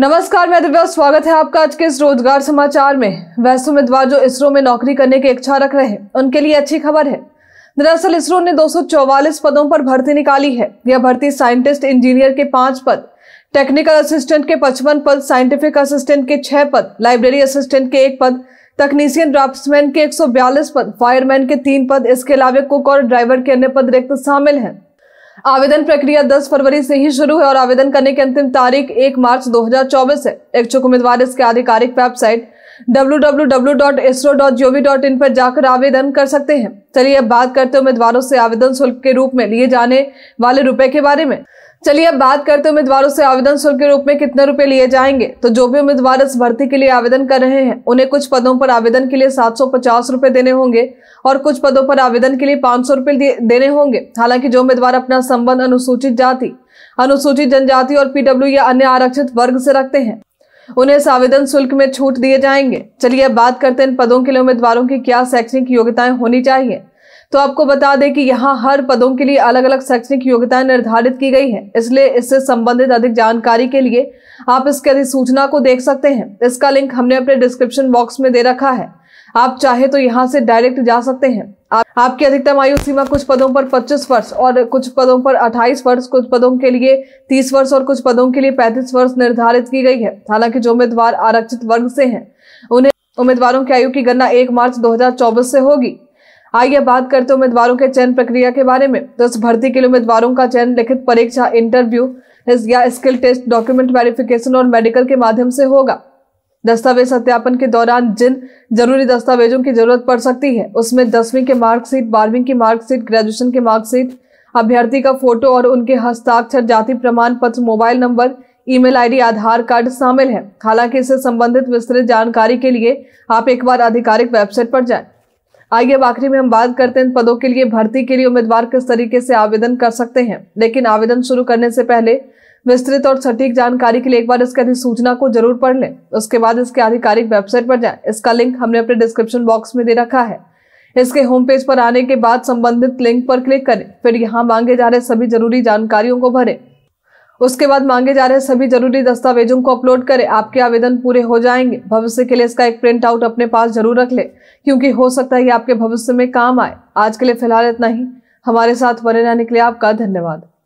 नमस्कार मैं दिव्या स्वागत है आपका आज के इस रोजगार समाचार में वैसे उम्मीदवार जो इसरो में नौकरी करने की इच्छा रख रहे हैं उनके लिए अच्छी खबर है दरअसल इसरो ने 244 पदों पर भर्ती निकाली है यह भर्ती साइंटिस्ट इंजीनियर के पांच पद टेक्निकल असिस्टेंट के पचपन पद साइंटिफिक असिस्टेंट के छह पद लाइब्रेरी असिस्टेंट के एक पद तकनीशियन ड्राफ्टमैन के एक पद फायरमैन के तीन पद इसके अलावा कुक और ड्राइवर के अन्य पद रिक्त शामिल हैं आवेदन प्रक्रिया 10 फरवरी से ही शुरू है और आवेदन करने की अंतिम तारीख 1 मार्च 2024 है इच्छुक उम्मीदवार इसके आधिकारिक वेबसाइट www.isro.gov.in पर जाकर आवेदन कर सकते हैं चलिए अब बात करते हैं उम्मीदवारों से आवेदन शुल्क के रूप में लिए जाने वाले रुपए के बारे में चलिए अब बात करते हैं उम्मीदवारों से आवेदन शुल्क के रूप में कितने रुपए लिए जाएंगे तो जो भी उम्मीदवार इस भर्ती के लिए आवेदन कर रहे हैं उन्हें कुछ पदों पर आवेदन के लिए सात रुपए देने होंगे और कुछ पदों पर आवेदन के लिए पाँच सौ रुपए देने होंगे हालांकि जो उम्मीदवार अपना संबंध अनुसूचित जाति अनुसूचित जनजाति और पीडब्ल्यू या अन्य आरक्षित वर्ग से रखते हैं उन्हें आवेदन शुल्क में छूट दिए जाएंगे चलिए अब बात करते हैं इन पदों के लिए उम्मीदवारों की क्या शैक्षणिक योग्यताएं होनी चाहिए तो आपको बता दें कि यहाँ हर पदों के लिए अलग अलग शैक्षणिक योग्यताएं निर्धारित की गई है इसलिए इससे संबंधित अधिक जानकारी के लिए आप इसके अधिसूचना को देख सकते हैं इसका लिंक हमने अपने डिस्क्रिप्शन बॉक्स में दे रखा है आप चाहे तो यहाँ से डायरेक्ट जा सकते हैं आप, आपकी अधिकतम आयु सीमा कुछ पदों पर 25 वर्ष और कुछ पदों पर 28 वर्ष कुछ पदों के लिए 30 वर्ष और कुछ पदों के लिए 35 वर्ष निर्धारित की गई है हालांकि जो उम्मीदवार आरक्षित वर्ग से हैं उन्हें उम्मीदवारों की आयु की गणना 1 मार्च 2024 से होगी आइए बात करते उम्मीदवारों के चयन प्रक्रिया के बारे में तो भर्ती के लिए उम्मीदवारों का चयन लिखित परीक्षा इंटरव्यू या स्किल टेस्ट डॉक्यूमेंट वेरिफिकेशन और मेडिकल के माध्यम से होगा दस्तावेज सत्यापन के दौरान जिन जरूरी दस्तावेजों की जरूरत पड़ सकती है उसमें दसवीं के मार्कशीट बारहवीं की मार्कशीट ग्रेजुएशन के मार्कशीट अभ्यर्थी का फोटो और उनके हस्ताक्षर जाति प्रमाण पत्र mobile number email ID Aadhaar card शामिल है हालांकि इससे संबंधित विस्तृत जानकारी के लिए आप एक बार आधिकारिक वेबसाइट पर जाएं। आइए अब आखिरी में हम बात करते हैं इन पदों के लिए भर्ती के लिए उम्मीदवार किस तरीके से आवेदन कर सकते हैं लेकिन आवेदन शुरू करने से पहले विस्तृत और सटीक जानकारी के लिए एक बार इसके अधिसूचना को जरूर पढ़ लें उसके बाद इसके आधिकारिक वेबसाइट पर जाएं इसका लिंक हमने अपने डिस्क्रिप्शन बॉक्स में दे रखा है इसके होम पेज पर आने के बाद संबंधित लिंक पर क्लिक करें फिर यहाँ मांगे जा रहे सभी जरूरी जानकारियों को भरें उसके बाद मांगे जा रहे सभी जरूरी दस्तावेजों को अपलोड करें आपके आवेदन पूरे हो जाएंगे भविष्य के लिए इसका एक प्रिंट आउट अपने पास जरूर रख लें क्योंकि हो सकता है कि आपके भविष्य में काम आए आज के लिए फिलहाल इतना ही हमारे साथ बने रहने के लिए आपका धन्यवाद